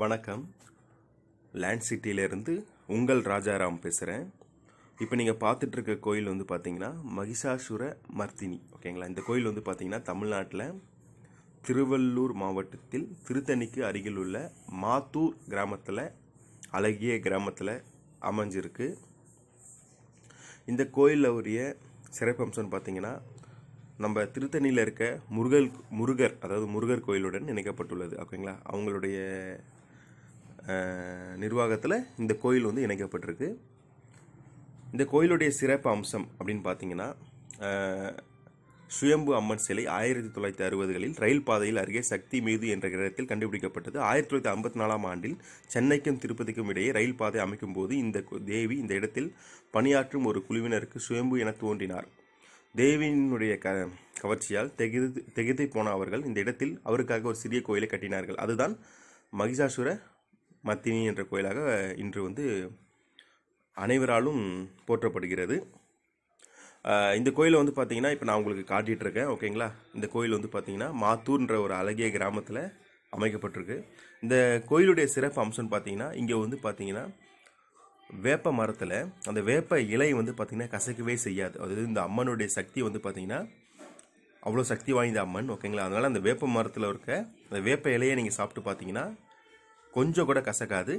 வணக்கம் லேண்ட் சிட்டியிலேருந்து உங்கள் ராஜாராம் பேசுகிறேன் இப்போ நீங்கள் பார்த்துட்ருக்க கோயில் வந்து பார்த்தீங்கன்னா மகிஷாசுர மர்த்தினி ஓகேங்களா இந்த கோயில் வந்து பார்த்தீங்கன்னா தமிழ்நாட்டில் திருவள்ளூர் மாவட்டத்தில் திருத்தணிக்கு அருகில் உள்ள மாத்தூர் கிராமத்தில் அழகிய கிராமத்தில் அமைஞ்சிருக்கு இந்த கோயிலில் உரிய சிறப்பம்சம்னு பார்த்தீங்கன்னா நம்ம திருத்தணியில் இருக்க முருகல் முருகர் அதாவது முருகர் கோயிலுடன் இணைக்கப்பட்டுள்ளது ஓகேங்களா அவங்களுடைய நிர்வாகத்தில் இந்த கோயில் வந்து இணைக்கப்பட்டிருக்கு இந்த கோயிலுடைய சிறப்பு அம்சம் அப்படின்னு பார்த்தீங்கன்னா சுயம்பு அம்மன் சிலை ஆயிரத்தி தொள்ளாயிரத்தி அறுபதுகளில் ரயில் பாதையில் அருகே சக்தி மீது என்ற கிரகத்தில் கண்டுபிடிக்கப்பட்டது ஆயிரத்தி தொள்ளாயிரத்தி ஐம்பத்தி நாலாம் ஆண்டில் சென்னைக்கும் திருப்பதிக்கும் இடையே ரயில் பாதை அமைக்கும் போது இந்த தேவி இந்த இடத்தில் பணியாற்றும் ஒரு குழுவினருக்கு சுயம்பு என தோன்றினார் தேவியினுடைய க கவர்ச்சியால் தெகிது தெகிதை போன அவர்கள் இந்த இடத்தில் அவருக்காக ஒரு சிறிய கோயிலை கட்டினார்கள் அதுதான் மகிஷாசுர மத்தினி என்ற கோயிலாக இன்று வந்து அனைவராலும் போற்றப்படுகிறது இந்த கோயில் வந்து பார்த்திங்கன்னா இப்போ நான் உங்களுக்கு காட்டிகிட்ருக்கேன் ஓகேங்களா இந்த கோயில் வந்து பார்த்திங்கன்னா மாத்தூர்ன்ற ஒரு அழகிய கிராமத்தில் அமைக்கப்பட்டிருக்கு இந்த கோயிலுடைய சிறப்பு அம்சம்னு பார்த்தீங்கன்னா இங்கே வந்து பார்த்தீங்கன்னா வேப்ப மரத்தில் அந்த வேப்ப இலை வந்து பார்த்திங்கன்னா கசக்கவே செய்யாது அதாவது இந்த அம்மனுடைய சக்தி வந்து பார்த்திங்கன்னா அவ்வளோ சக்தி வாய்ந்த அம்மன் ஓகேங்களா அதனால் அந்த வேப்ப மரத்தில் இருக்க அந்த வேப்ப இலையை நீங்கள் சாப்பிட்டு பார்த்தீங்கன்னா கொஞ்சம் கூட கசக்காது